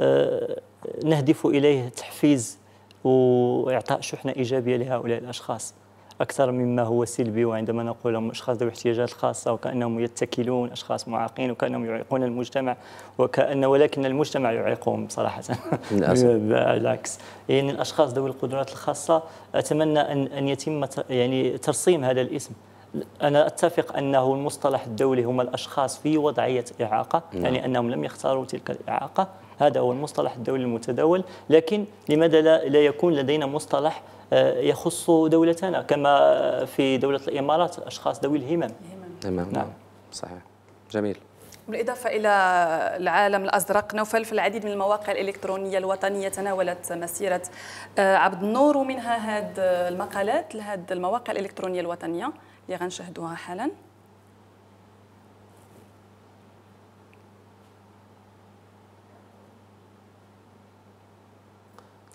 آه، نهدف إليه تحفيز وإعطاء شحنة إيجابية لهؤلاء الأشخاص أكثر مما هو سلبي وعندما نقول لهم أشخاص ذوي احتياجات خاصة وكأنهم يتكلون أشخاص معاقين وكأنهم يعيقون المجتمع وكأن ولكن المجتمع يعيقهم صراحة بالعكس يعني الأشخاص ذوي القدرات الخاصة أتمنى أن أن يتم يعني ترسيم هذا الاسم أنا أتفق أنه المصطلح الدولي هم الأشخاص في وضعية إعاقة نعم. يعني أنهم لم يختاروا تلك الإعاقة هذا هو المصطلح الدولي المتداول لكن لماذا لا, لا يكون لدينا مصطلح آه، يخص دولتنا كما في دولة الإمارات أشخاص ذوي الهمم تمام نعم صحيح جميل بالإضافة إلى العالم الأزرق نوفل في العديد من المواقع الإلكترونية الوطنية تناولت مسيرة آه، عبد النور ومنها هذه المقالات لهذه المواقع الإلكترونية الوطنية اللي غنشاهدوها حالا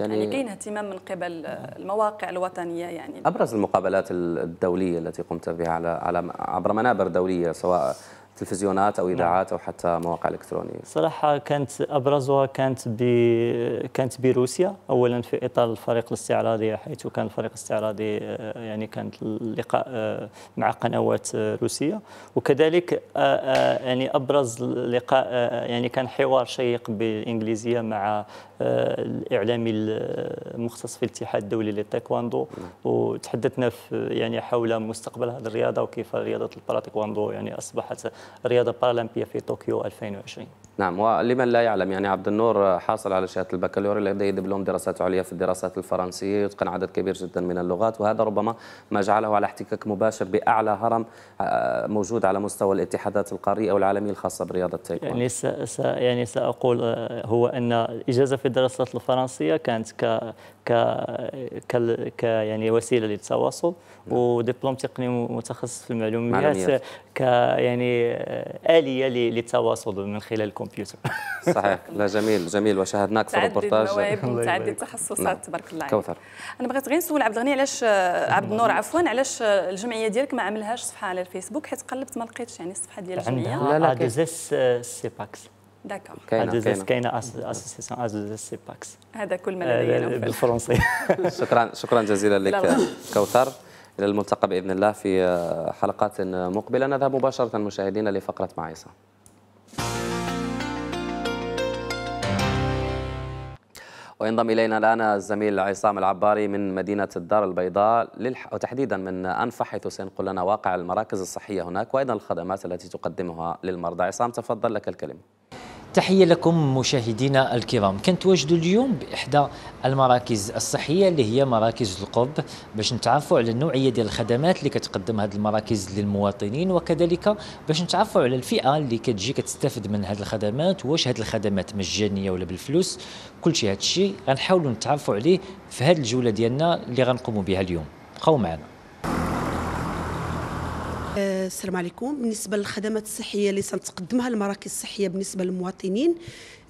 يعني, يعني كاين اهتمام من قبل آه، المواقع الوطنيه يعني ابرز المقابلات الدوليه التي قمت بها على على عبر منابر دوليه سواء تلفزيونات او نعم. اذاعات او حتى مواقع الكترونيه؟ صراحه كانت ابرزها كانت ب كانت بروسيا اولا في اطار الفريق الاستعراضي حيث كان الفريق الاستعراضي آه، يعني كانت اللقاء آه، مع قنوات آه، روسيه وكذلك يعني ابرز لقاء يعني كان حوار شيق بالانجليزيه مع الاعلامي المختص في الاتحاد الدولي للتايكواندو نعم. وتحدثنا في يعني حول مستقبل هذه الرياضه وكيف رياضه الباراتيكواندو يعني اصبحت الرياضه البارالمبيه في طوكيو 2020 نعم ولمن لا يعلم يعني عبد النور حاصل على شهاده البكالوريا لديه دبلوم دراسات عليا في الدراسات الفرنسيه يتقن عدد كبير جدا من اللغات وهذا ربما ما جعله على احتكاك مباشر باعلى هرم آه، موجود على مستوى الاتحادات القاريه او العالميه الخاصه برياضه التايكوندو يعني س... س... يعني ساقول آه، هو ان الاجازه في الدراسات الفرنسيه كانت ك, ك... ك... يعني وسيله للتواصل ودبلوم تقني متخصص في المعلومات ك يعني اليه للتواصل من خلال الكمبيوتر صحيح لا جميل جميل وشاهدناك في الروبورتاج تعدد متعدد التخصصات نعم. تبارك الله كوثر انا بغيت غير نسول عبد الغني علاش آه، عبد النور عفوا علاش آه، الجمعيه ديالك ما عملهاش صفحه على الفيسبوك حيت قلبت ما لقيتش يعني الصفحه ديال الجمعيه لا لا ديزيس سيباكس داكور كاينه كاينه اسوسيسيون ادزيس سيباكس هذا كل آه، ما لدينا بالفرنسي شكرا شكرا جزيلا لك كوثر إلى الملتقى بإذن الله في آه، حلقات مقبلة نذهب مباشرة مشاهدينا لفقرة معيصة وينضم إلينا الآن الزميل عصام العباري من مدينة الدار البيضاء للح... وتحديدا من أنفا حيث سينقل لنا واقع المراكز الصحية هناك وأيضا الخدمات التي تقدمها للمرضى عصام تفضل لك الكلمة تحية لكم مشاهدينا الكرام كنتواجدوا اليوم بإحدى المراكز الصحية اللي هي مراكز القرب باش نتعرفوا على النوعية ديال الخدمات اللي كتقدم هذه المراكز للمواطنين وكذلك باش نتعرفوا على الفئة اللي كتجي كتستافد من هذه الخدمات واش هذه الخدمات مجانية ولا بالفلوس كل شيء هذا الشيء غنحاولوا نتعرفوا عليه في هذه الجولة ديالنا اللي غنقوموا بها اليوم بقاو معنا آه، السلام عليكم بالنسبه للخدمات الصحيه اللي تنتقدمها المراكز الصحيه بالنسبه للمواطنين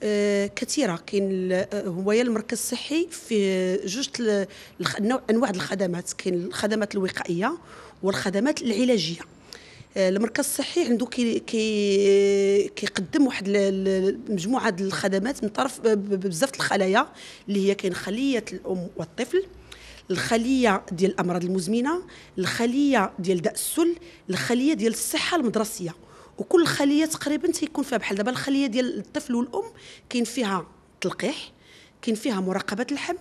آه، كثيره كاين آه، هوايا المركز الصحي في جوج انواع الخدمات كاين الخدمات الوقائيه والخدمات العلاجيه المركز الصحي عنده كي كيقدم واحد مجموعه الخدمات من طرف بزاف الخلايا اللي هي كاين خليه الام والطفل الخليه ديال الامراض المزمنه الخليه ديال داء السل الخليه ديال الصحه المدرسيه وكل خليه تقريبا تيكون فيها بحال دابا الخليه ديال الطفل والام كاين فيها تلقيح كاين فيها مراقبه الحمل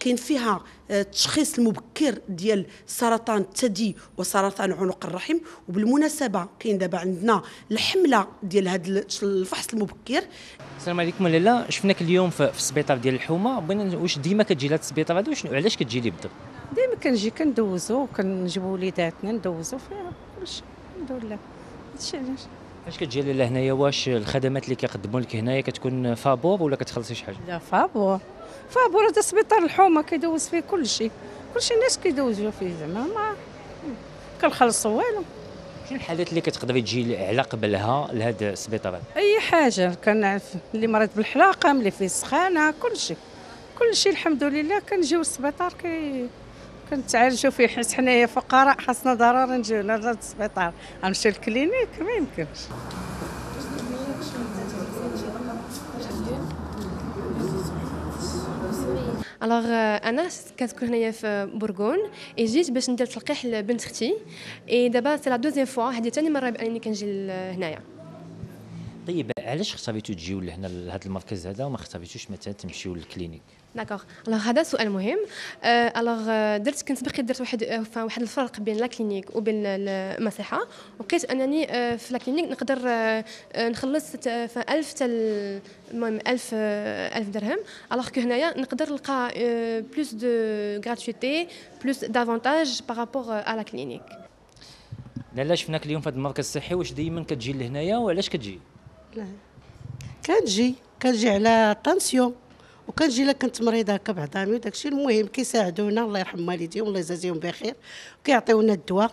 كاين فيها التشخيص آه، المبكر ديال سرطان الثدي وسرطان عنق الرحم وبالمناسبه كاين دابا عندنا الحمله ديال هذا الفحص المبكر السلام عليكم لاله شفناك اليوم في السبيطار ديال الحومه بغينا واش ديما كتجي لهذا السبيطار هذا وشنو علاش كتجي لي بالضبط ديما كنجي كندوزو وكنجيبو وليداتنا ندوزو فيها واش الحمد لله هادشي علاش فاش كتجي لهنايا واش الخدمات اللي كيقدموا لك هنايا كتكون فابور ولا كتخلصي شي حاجه لا فابور هذا سبيطار الحومه كيدوز فيه كل شيء كل شيء الناس كيدوزوا فيه زعما ما كنخلصوا والو شنو الحالات اللي كتقدري تجي على قبلها لهذا السبيطار اي حاجه كنعرف اللي مريض بالحلاقه اللي فيه سخانه كل شيء كل شيء الحمد لله كنجيو السبيطار كي كنتعالجوا فيه حيت حنايا فقراء خاصنا ضرر نجيو لهذا السبيطار نمشي للكلينيك ما يمكنش الوغ انا كنسكن هنايا في بورغون اي جيت باش ندير تلقيح لبنت اختي اي دابا سي لا دوزيام فوا هذه ثاني مره بانني كنجي لهنايا طيب علاش اختاريتو تجيو لهنا لهذا المركز هذا وما اختاريتوش مثلا تمشيو للكلينيك داكوغ الوغ هذا سؤال مهم الوغ آه، آه، درت كنت باقي درت واحد آه، واحد الفرق بين لا كلينيك وبين المصيحه وبقيت انني في لا كلينيك نقدر نخلص في 1000 حتى المهم 1000 1000 درهم الوغ كو هنايا نقدر نلقى بلوس دو غراتويتي بلوس دافونتاج بارابور ا لا كلينيك لالا شفناك اليوم في هذا المركز الصحي واش دائما كتجي لهنايا وعلاش كتجي؟ لا كتجي كتجي على طونسيون وكنجي الا كنت مريضه هكا بعضامي وداكشي المهم كيساعدونا الله يرحم والديهم الله يجازيهم بخير وكيعطيونا الدواء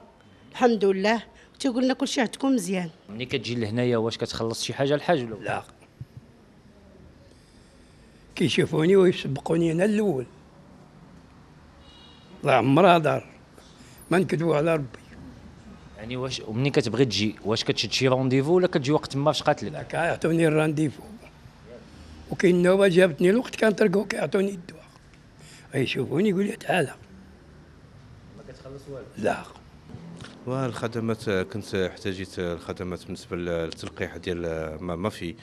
الحمد لله تيقول لنا كلشي عندكم مزيان ملي كتجي لهنايا واش كتخلص شي حاجه الحاج ولا لا كيشوفوني ويسبقوني انا الاول الله عمرها دار ما نكذبوا على ربي يعني واش ومني كتبغي تجي واش كتشد شي رونديفو ولا كتجي وقت ما فاش قاتل لا كيعطوني الرانديفو وكاين نوبه جابتني الوقت كان كنطرقو كيعطوني الدواء يشوفوني يقول لي تعال ما كتخلص والو لا والخدمات كنت احتاجيت الخدمات بالنسبه للتلقيح ديال ما في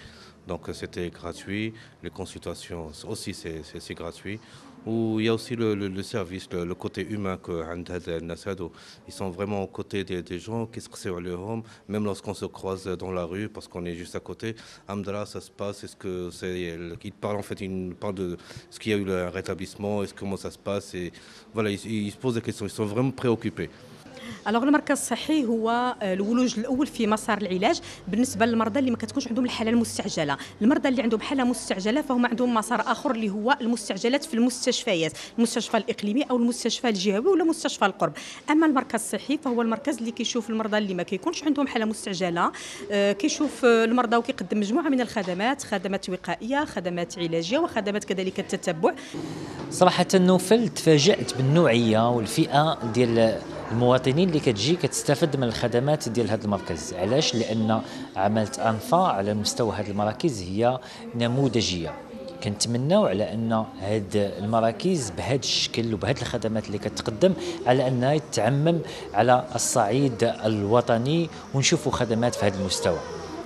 دونك سيتي غراتوي لي كونسلطاسيون اوسي سي سي غراتوي où il y a aussi le, service, le, côté humain que Ils sont vraiment aux côtés des, gens, qu'est-ce que c'est leur homme, même lorsqu'on se croise dans la rue parce qu'on est juste à côté. Amdra, ça se passe, est-ce que c'est. Ils parlent en fait, ils parlent de ce qu'il y a eu un rétablissement, est-ce comment ça se passe. Et voilà, ils se posent des questions, ils sont vraiment préoccupés. الوغ المركز الصحي هو الولوج الاول في مسار العلاج بالنسبه للمرضى اللي ما كتكونش عندهم الحاله المستعجله المرضى اللي عندهم حاله مستعجله فهم عندهم مسار اخر اللي هو المستعجلات في المستشفيات المستشفى الاقليمي او المستشفى الجهوي ولا مستشفى القرب اما المركز الصحي فهو المركز اللي كيشوف المرضى اللي ما كيكونش عندهم حاله مستعجله آه، كيشوف آه، المرضى وكيقدم مجموعه من الخدمات خدمات وقائيه خدمات علاجيه وخدمات كذلك التتبع صراحه نوفل تفاجات بالنوعيه والفئه ديال المواطنين اللي كتجي كتستافد من الخدمات ديال هذا المركز علاش لان عملت انفا على مستوى هذه المراكز هي نموذجيه كنتمناو على ان هاد المراكز بهذا الشكل وبهذه الخدمات اللي كتقدم على انها يتعمم على الصعيد الوطني ونشوفوا خدمات في هذا المستوى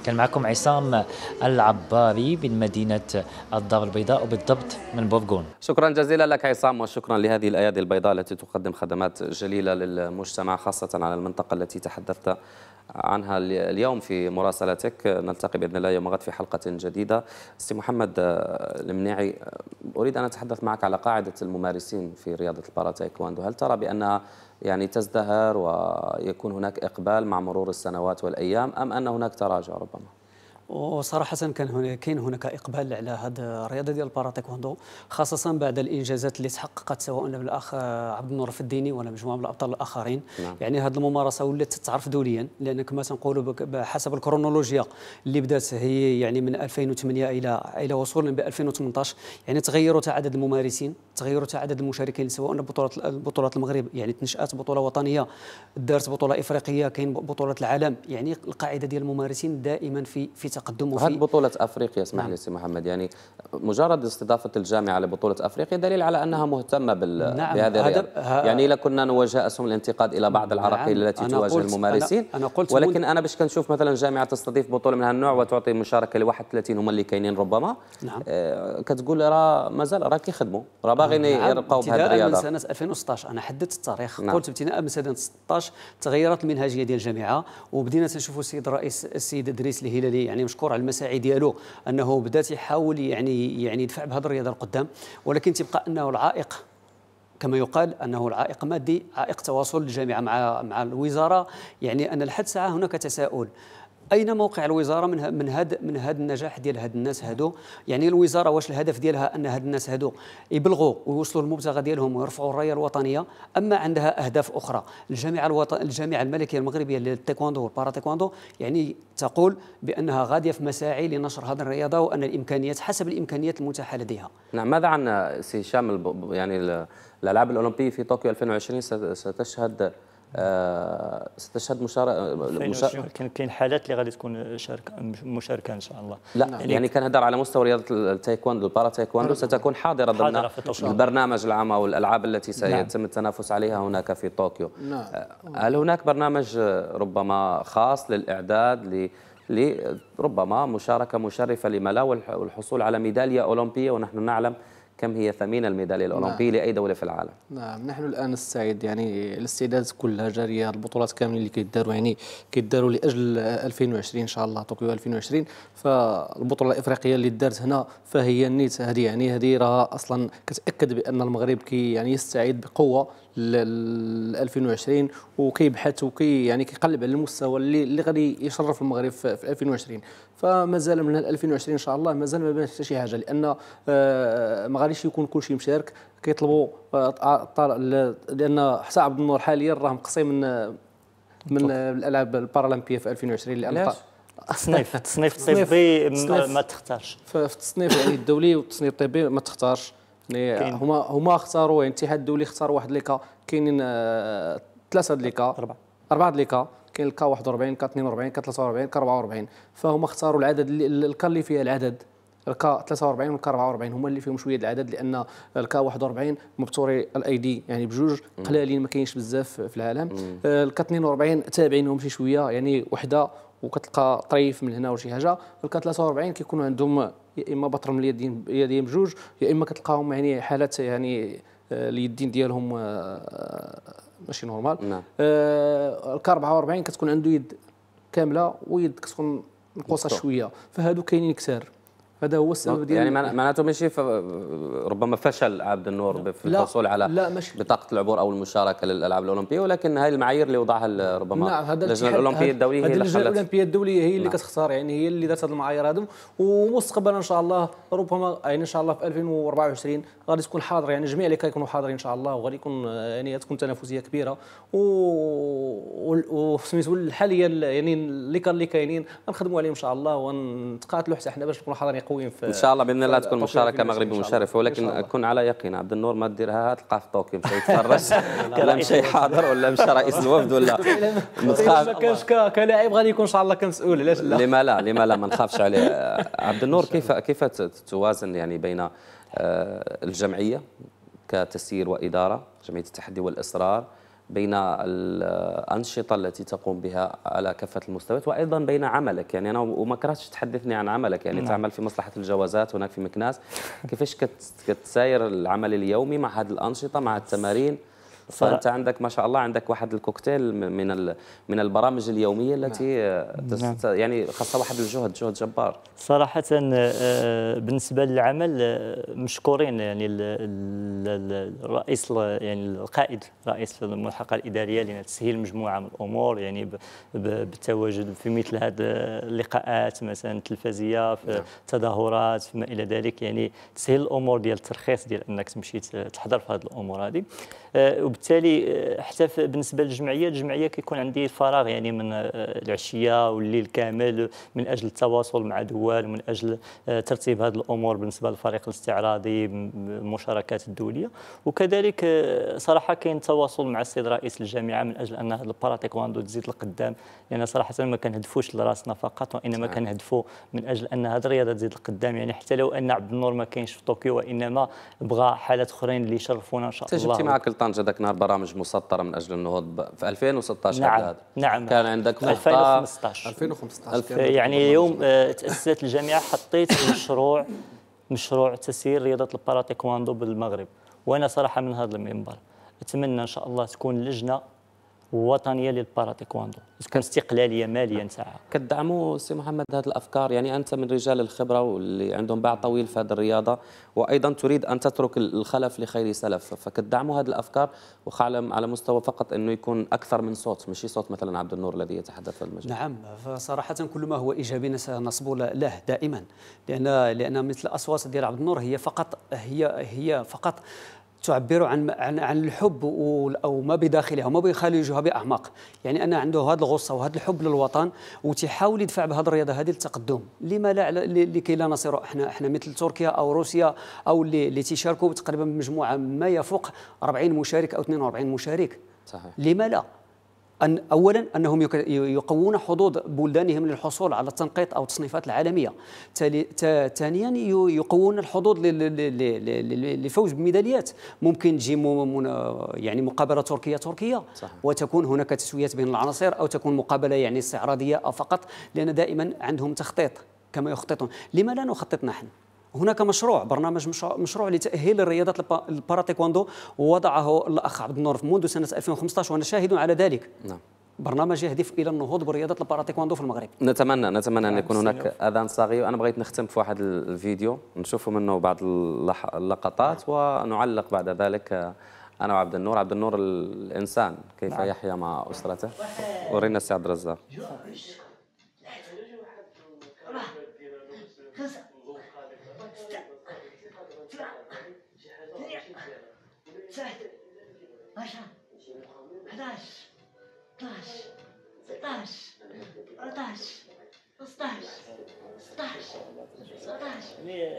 كان معكم عصام العباري من مدينة الدار البيضاء وبالضبط من بورغون شكرا جزيلا لك عصام وشكرا لهذه الأيادي البيضاء التي تقدم خدمات جليلة للمجتمع خاصة على المنطقة التي تحدثت عنها اليوم في مراسلتك نلتقي باذن الله يوم غد في حلقه جديده سي محمد المنيعي اريد ان اتحدث معك على قاعده الممارسين في رياضه البارا تايكواندو هل ترى بانها يعني تزدهر ويكون هناك إقبال مع مرور السنوات والأيام أم أن هناك تراجع ربما؟ وصراحة كان هناك كاين هناك إقبال على هذه الرياضة ديال الباراتيكوندو خاصة بعد الإنجازات اللي تحققت سواء بالأخ عبد النور الديني ولا مجموعة من الأبطال الآخرين نعم. يعني هذه الممارسة ولات تتعرف دوليا لأن كما تنقولوا بحسب الكرونولوجيا اللي بدات هي يعني من 2008 إلى إلى وصولا ب 2018 يعني تغيروا عدد الممارسين تغيروا عدد المشاركين سواء بطولة بطولة المغرب يعني تنشأت بطولة وطنية دارت بطولة إفريقية كاين بطولة العالم يعني القاعدة ديال الممارسين دائما في في تقدمه في بطولة أفريقيا اسمح نعم. لي سي محمد يعني مجرد استضافة الجامعة لبطولة أفريقيا دليل على أنها مهتمة بال... نعم. بهذه الرياضة يعني لكنا كنا نواجه أسهم الانتقاد إلى بعض العراقيل نعم. التي تواجه قلت... الممارسين أنا... أنا قلت ولكن أنا باش كنشوف مثلا جامعة تستضيف بطولة من هالنوع وتعطي مشاركة ل 31 هما اللي كاينين ربما نعم. آه، كتقول راه مازال راه كيخدموا راه باغيين نعم. يرقوا بهذه الرياضة من سنة 2016 أنا حددت التاريخ نعم. قلت ابتداء من سنة 16 تغيرت المنهجية ديال الجامعة وبدينا تنشوفوا السيد الرئيس السيد إدريس الهلالي يعني مشكور على المساعي ديالو انه بدا تيحاول يعني يعني يدفع بهذه الرياضه القدام ولكن تيبقى انه العائق كما يقال انه العائق مادي عائق تواصل الجامعه مع مع الوزاره يعني ان لحد ساعه هناك تساؤل اين موقع الوزاره من من هذا من هذا النجاح ديال هاد الناس هادو يعني الوزاره واش الهدف ديالها ان هاد الناس هادو يبلغوا ويوصلوا المبتغى ديالهم ويرفعوا الرايه الوطنيه اما عندها اهداف اخرى الجامعه الوطن الجامعه الملكيه المغربيه للتايكوندو والبارا تايكوندو يعني تقول بانها غاديه في مساعي لنشر هذه الرياضه وان الامكانيات حسب الامكانيات المتاحه لديها نعم ماذا عن سي هشام يعني الالعاب الاولمبيه في طوكيو 2020 ستشهد آه ستشهد مشاركه آه، مشار... كاين كاين حالات اللي غادي تكون شاركه مشاركه ان شاء الله لا يعني, يعني كنهضر على مستوى رياضه التايكوندو البارا تايكوندو آه، ستكون حاضره ضمن البرنامج العام او الالعاب التي نعم. سيتم نعم. التنافس عليها هناك في طوكيو نعم. آه، هل هناك برنامج ربما خاص للاعداد ل ربما مشاركه مشرفه لما لا والحصول على ميداليه اولمبيه ونحن نعلم كم هي ثمين الميدالية نعم. الأولمبية نعم. لأي دولة في العالم نعم نحن الآن السعيد يعني الاستعداد كلها جارية البطولات كاملين اللي كيداروا يعني كيداروا لأجل 2020 إن شاء الله طوكيو 2020 فالبطولة الإفريقية اللي دارت هنا فهي النيت هذه يعني هذه راه أصلا كتأكد بأن المغرب كي يعني يستعيد بقوة ل 2020 وكيبحث وكي يعني كيقلب على المستوى اللي اللي غادي يشرف المغرب في 2020 فمازال من 2020 ان شاء الله مازال ما بانش حتى شي حاجه لان آه، ما غاديش يكون كلشي مشارك كيطلبوا آه، لان حتى عبد النور حاليا راه مقصي من من الالعاب البارالمبيه في 2020 لان التصنيف التصنيف الطبي ما تختارش في التصنيف الدولي والتصنيف الطبي ما تختارش إيه، هما هما اختاروا الاتحاد الدولي اختار واحد ليكا كاينين آه، ثلاثه ليكا اربعه اربعه ليكا كاين الكا 41 كا 42 كا 43 كا 44 فهما اختاروا العدد الكا اللي فيها العدد الكا 43 والكا 44 هما اللي فيهم شويه العدد لان الكا 41 مبتوري الايدي يعني بجوج قلالين ما كاينش بزاف في العالم آه، الكا 42 تابعينهم شي شويه يعني وحده وكتلقى طريف من هنا وشي حاجه الكا 43 كيكونوا عندهم يا اما بطرم اليدين يدين بجوج يا اما كتلقاهم يعني حالات يعني آه، اليدين ديالهم آه، ماشي نورمال نعم آه، ال 44 كتكون عنده يد كامله ويد كتكون نقصها شويه فهادو كاينين كثار هذا هو السبب ديال يعني معناته ماشي ربما فشل عبد النور في الحصول على لا مش بطاقه العبور او المشاركه للالعاب الاولمبيه ولكن هاي المعايير اللي وضعها ربما نعم، اللجنه الاولمبيه الدوليه هي اللجنه الاولمبيه الدوليه هي اللي نعم. كتختار يعني هي اللي دارت هذه المعايير هذو ومستقبلا ان شاء الله ربما يعني ان شاء الله في 2024 غادي تكون حاضر يعني جميع اللي كيكونوا حاضرين ان شاء الله وغادي يكون يعني تكون تنافسيه كبيره و وسميتو حاليا يعني اللي كان اللي كاينين غنخدموا عليهم ان شاء الله ونتقاتلوا حتى حنا باش نكونوا حاضرين قويين في ان شاء الله باذن الله تكون مشاركه مغربي مشرفه ولكن كن على يقين عبد النور ما ديرها تلقاه في طوكيو مشى يتفرج ولا مشى حاضر ولا مشى رئيس الوفد ولا ما كانش كلاعب غادي يكون ان شاء الله كمسؤول علاش لا لما لا لما لا ما نخافش عليه عبد النور كيف كيف توازن يعني بين آه، الجمعيه كتسيير واداره جمعيه التحدي والاصرار بين الانشطه التي تقوم بها على كافه المستويات وايضا بين عملك يعني انا وما كرهتش تحدثني عن عملك يعني نعم. تعمل في مصلحه الجوازات هناك في مكناس كيفاش كتساير العمل اليومي مع هذه الانشطه مع التمارين فانت عندك ما شاء الله عندك واحد الكوكتيل من من البرامج اليوميه التي نعم. آه، نعم. يعني خاصه واحد الجهد جهد جبار صراحه آه، آه، بالنسبه للعمل مشكورين يعني الرئيس يعني القائد رئيس الملحقه الاداريه لتسهيل مجموعه من الامور يعني بالتواجد في مثل هذه اللقاءات مثلا التلفزيه في نعم. تظاهرات فيما الى ذلك يعني تسهيل الامور ديال الترخيص ديال انك تمشي تحضر في هذه الامور هذه وبالتالي آه، حتى بالنسبه للجمعيه الجمعيه كيكون عندي فراغ يعني من آه، العشيه والليل كامل من اجل التواصل مع دول من اجل آه، ترتيب هذه الامور بالنسبه للفريق الاستعراضي المشاركات الدوليه وكذلك صراحه كاين تواصل مع السيد رئيس الجامعه من اجل ان هذه البراتيك واندو تزيد القدام لان يعني صراحه ما كنهدفوش لراسنا فقط وانما كنهدفوا من اجل ان هذه الرياضه تزيد القدام يعني حتى لو ان عبد النور ما كاينش في طوكيو وانما بغى حالات اخرين اللي يشرفونا ان شاء الله جبتي معك لطنجه ذاك هناك برامج مسطره من اجل النهوض في 2016 نعم هذا. نعم كان عندك في 2015 2015 يعني يوم تاسست آه، الجامعه حطيت مشروع مشروع تسيير رياضه الباراتيكواندو بالمغرب وانا صراحه من هذا المنبر اتمنى ان شاء الله تكون لجنه وطنيه للبارا تيكواندو تكون استقلاليه ماليا نتاعها كتدعموا سي محمد هذه الافكار يعني انت من رجال الخبره واللي عندهم باع طويل في هذه الرياضه وايضا تريد ان تترك الخلف لخير سلف فكتدعموا هذه الافكار وخا على مستوى فقط انه يكون اكثر من صوت مش صوت مثلا عبد النور الذي يتحدث في المجال نعم فصراحه كل ما هو ايجابي سنصب له دائما لان لان مثل الاصوات ديال عبد النور هي فقط هي هي فقط تعبر عن عن عن الحب او ما بداخلها وما بخارجها باعماق يعني انا عنده هذه الغصه وهذا الحب للوطن وتحاول يدفع بهذه الرياضه هذه للتقدم لما لا لكي لا نصير احنا احنا مثل تركيا او روسيا او اللي, اللي تشاركوا تقريبا مجموعه ما يفوق 40 مشارك او 42 مشارك صحيح لما لا أن أولا أنهم يقوون حظوظ بلدانهم للحصول على التنقيط أو التصنيفات العالمية ثانيا يقوون الحظوظ للفوز بميداليات ممكن تجي يعني مقابلة تركية تركية صح. وتكون هناك تسويات بين العناصر أو تكون مقابلة يعني استعراضية فقط لأن دائما عندهم تخطيط كما يخططون لما لا نخطط نحن هناك مشروع برنامج مشروع, لتاهيل الرياضات الباراتيكواندو ووضعه الاخ عبد النور منذ سنه 2015 وانا شاهد على ذلك نعم برنامج يهدف الى النهوض برياضه الباراتيكواندو في المغرب نتمنى نتمنى ان نعم، يكون هناك اذان صاغي انا بغيت نختم في واحد الفيديو نشوفوا منه بعض اللقطات ونعلق بعد ذلك آه، انا وعبد النور عبد النور الانسان كيف نعم. يحيا مع اسرته ورينا السي عبد الرزاق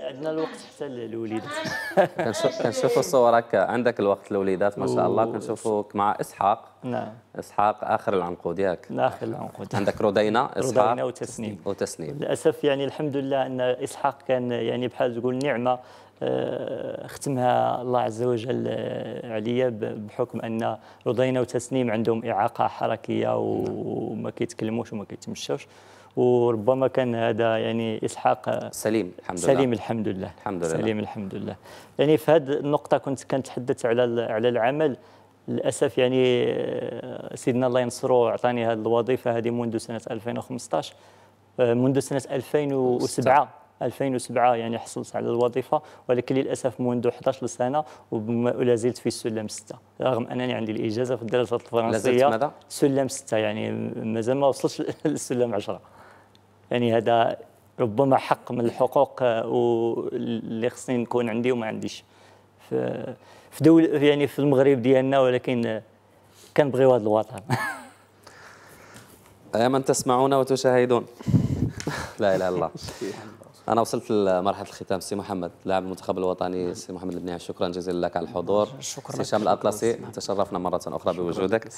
عندنا الوقت حتى للوليدات كنشوفوا صورك عندك الوقت للوليدات ما شاء الله كنشوفوك مع اسحاق نعم اسحاق اخر العنقود ياك اخر العنقود عندك رودينا اسحاق رودينا وتسنيم وتسنيم للاسف يعني الحمد لله ان اسحاق كان يعني بحال تقول نعمه آه، ختمها الله عز وجل آه، عليا بحكم ان رضينا وتسنيم عندهم اعاقه حركيه نعم. وما كيتكلموش وما كيتمشاوش وربما كان هذا يعني اسحاق سليم الحمد لله سليم الحمد لله الحمد لله سليم الحمد لله يعني في هذه النقطه كنت كنتحدث على على العمل للاسف يعني آه، سيدنا الله ينصرو عطاني هذه الوظيفه هذه منذ سنه 2015 آه، منذ سنه 2007 2007 يعني حصلت على الوظيفه ولكن للاسف منذ 11 سنه ولا زلت في سلم 6 رغم انني عندي الاجازه في الدراسات الفرنسيه لازلت ماذا؟ سلم 6 يعني مازال ما وصلتش للسلم 10 يعني هذا ربما حق من الحقوق آه، اللي خصني نكون عندي وما عنديش في دول يعني في المغرب ديالنا ولكن آه، كنبغيو هذا الوطن يا من تسمعون وتشاهدون لا اله الا الله انا وصلت لمرحله الختام سي محمد لاعب المنتخب الوطني سي محمد البنيعي شكرا جزيلا لك على الحضور شكرا سي هشام الاطلسي تشرفنا مره اخرى بوجودك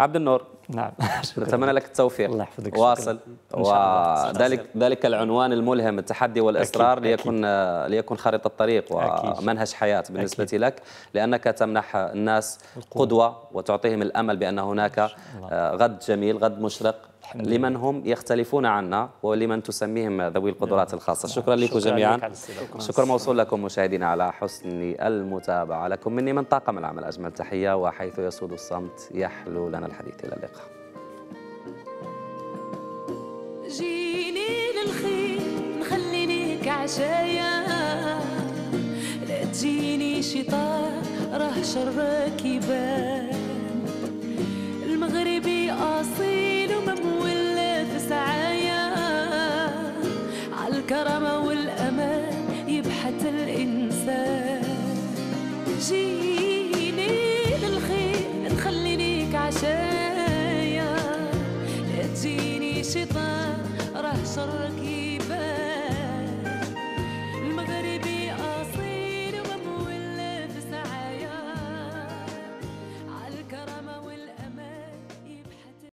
عبد النور نعم نتمنى لك التوفيق الله يحفظك واصل وذلك ذلك العنوان الملهم التحدي والاصرار أكيد. ليكن أكيد. خريطه الطريق ومنهج حياه بالنسبه أكيد. لك لانك تمنح الناس القوة. قدوه وتعطيهم الامل بان هناك غد جميل غد مشرق لمن هم يختلفون عنا ولمن تسميهم ذوي القدرات نعم. الخاصة نعم. شكرا لكم جميعا شكرا موصول لكم مشاهدينا على حسن المتابعة لكم مني من طاقم العمل أجمل تحية وحيث يسود الصمت يحلو لنا الحديث إلى اللقاء جيني للخير نخلينيك عشايا لا تجيني شطار راه شرك يبان مغربي أصيل وممول في سعايا عالكرمة والأمان يبحث الإنسان جيني للخير تخلي ليك عشايا لا تجيني شيطان راه شركي